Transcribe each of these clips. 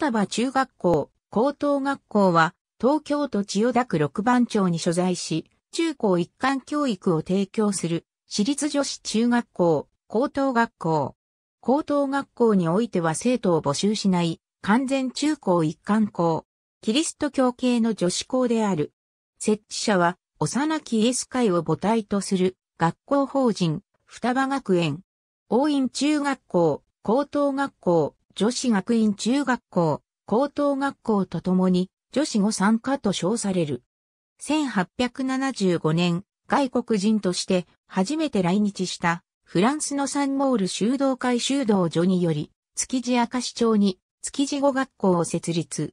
双葉中学校、高等学校は、東京都千代田区六番町に所在し、中高一貫教育を提供する、私立女子中学校、高等学校。高等学校においては生徒を募集しない、完全中高一貫校。キリスト教系の女子校である。設置者は、幼きイエス会を母体とする、学校法人、双葉学園。応院中学校、高等学校、女子学院中学校、高等学校とともに女子ご参加と称される。1875年、外国人として初めて来日したフランスのサンモール修道会修道所により、築地明石町に築地語学校を設立。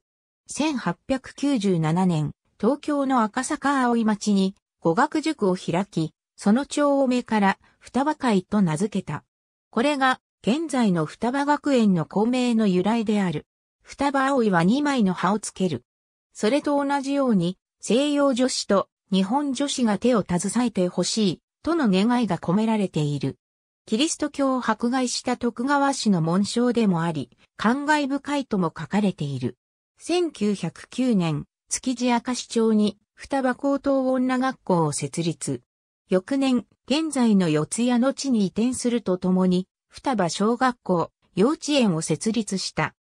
1897年、東京の赤坂葵町に語学塾を開き、その町を目から双葉会と名付けた。これが現在の双葉学園の校名の由来である。双葉葵は2枚の葉をつける。それと同じように、西洋女子と日本女子が手を携えてほしい、との願いが込められている。キリスト教を迫害した徳川氏の紋章でもあり、感慨深いとも書かれている。1909年、築地明市町に双葉高等女学校を設立。翌年、現在の四谷の地に移転するとともに、双葉小学校、幼稚園を設立した。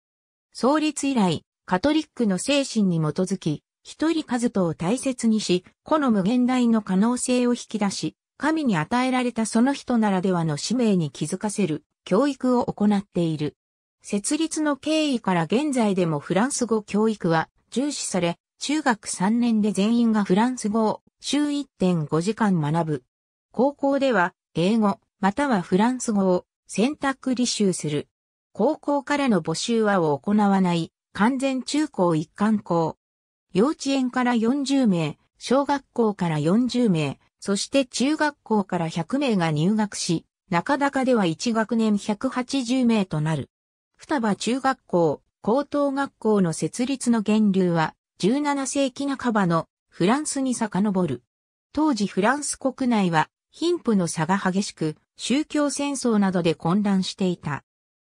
創立以来、カトリックの精神に基づき、一人数とを大切にし、この無限大の可能性を引き出し、神に与えられたその人ならではの使命に気づかせる教育を行っている。設立の経緯から現在でもフランス語教育は重視され、中学3年で全員がフランス語を週1.5時間学ぶ。高校では英語またはフランス語を選択履修する。高校からの募集はを行わない、完全中高一貫校。幼稚園から40名、小学校から40名、そして中学校から100名が入学し、中高では1学年180名となる。双葉中学校、高等学校の設立の源流は、17世紀半ばのフランスに遡る。当時フランス国内は貧富の差が激しく、宗教戦争などで混乱していた。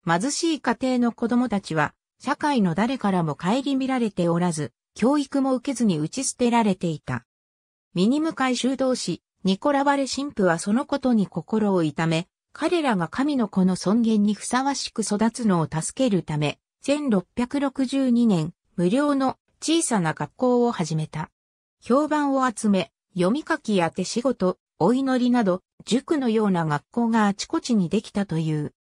貧しい家庭の子供たちは、社会の誰からも顧みられておらず、教育も受けずに打ち捨てられていた。ミニム会修道士、ニコラバレ神父はそのことに心を痛め、彼らが神の子の尊厳にふさわしく育つのを助けるため、1662年、無料の小さな学校を始めた。評判を集め、読み書きや手仕事、お祈りなど、塾のような学校があちこちにできたという。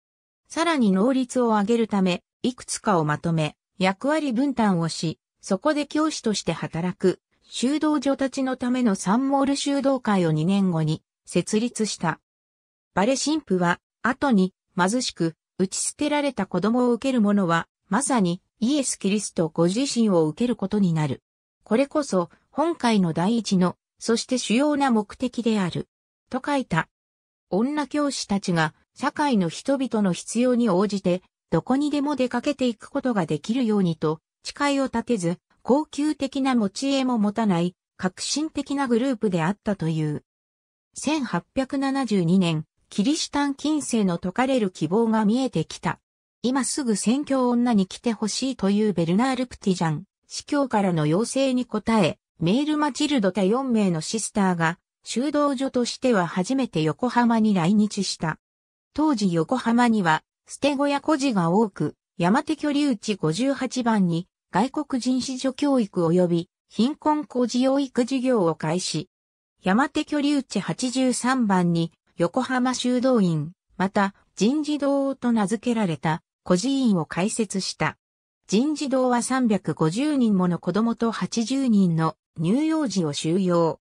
さらに能率を上げるため、いくつかをまとめ、役割分担をし、そこで教師として働く、修道女たちのためのサンモール修道会を2年後に設立した。バレ神父は、後に貧しく打ち捨てられた子供を受ける者は、まさにイエス・キリストご自身を受けることになる。これこそ、本会の第一のそして主要な目的である。と書いた。女教師たちが社会の人々の必要に応じてどこにでも出かけていくことができるようにと誓いを立てず高級的な持ち家も持たない革新的なグループであったという。1872年、キリシタン近世の説かれる希望が見えてきた。今すぐ宣教女に来てほしいというベルナール・プティジャン、司教からの要請に応え、メールマチルドタ4名のシスターが、修道女としては初めて横浜に来日した。当時横浜には、捨て小屋孤児が多く、山手居留地58番に、外国人子女教育及び、貧困孤児養育事業を開始。山手居留地83番に、横浜修道院、また、人事堂と名付けられた、孤児院を開設した。人事堂は350人もの子供と80人の乳幼児を収容。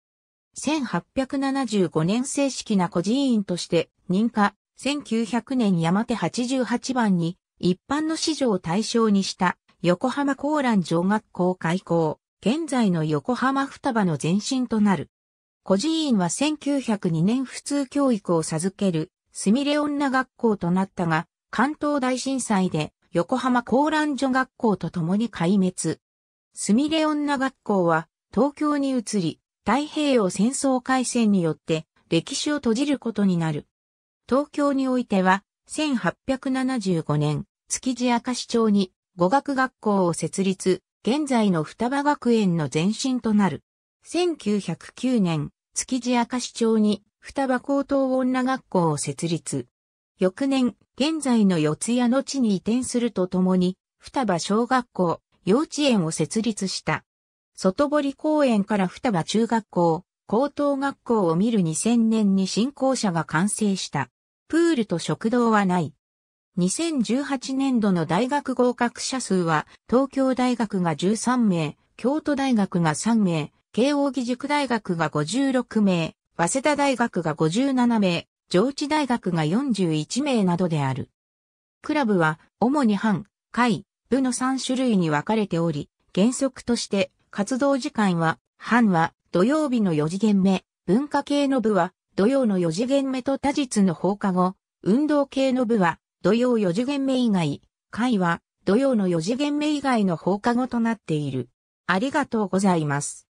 1875年正式な孤児院として認可、1900年山手88番に一般の市場を対象にした横浜高蘭女学校開校、現在の横浜双葉の前身となる。孤児院は1902年普通教育を授けるスミレ女学校となったが、関東大震災で横浜高蘭女学校と共に壊滅。スミレ女学校は東京に移り、太平洋戦争開戦によって歴史を閉じることになる。東京においては、1875年、築地明石町に語学学校を設立、現在の双葉学園の前身となる。1909年、築地明石町に双葉高等女学校を設立。翌年、現在の四谷の地に移転するとともに、双葉小学校、幼稚園を設立した。外堀公園から双葉中学校、高等学校を見る2000年に新校舎が完成した。プールと食堂はない。2018年度の大学合格者数は、東京大学が13名、京都大学が3名、慶応義塾大学が56名、早稲田大学が57名、上智大学が41名などである。クラブは、主に半、会、部の3種類に分かれており、原則として、活動時間は、班は土曜日の4次元目、文化系の部は土曜の4次元目と他日の放課後、運動系の部は土曜4次元目以外、会は土曜の4次元目以外の放課後となっている。ありがとうございます。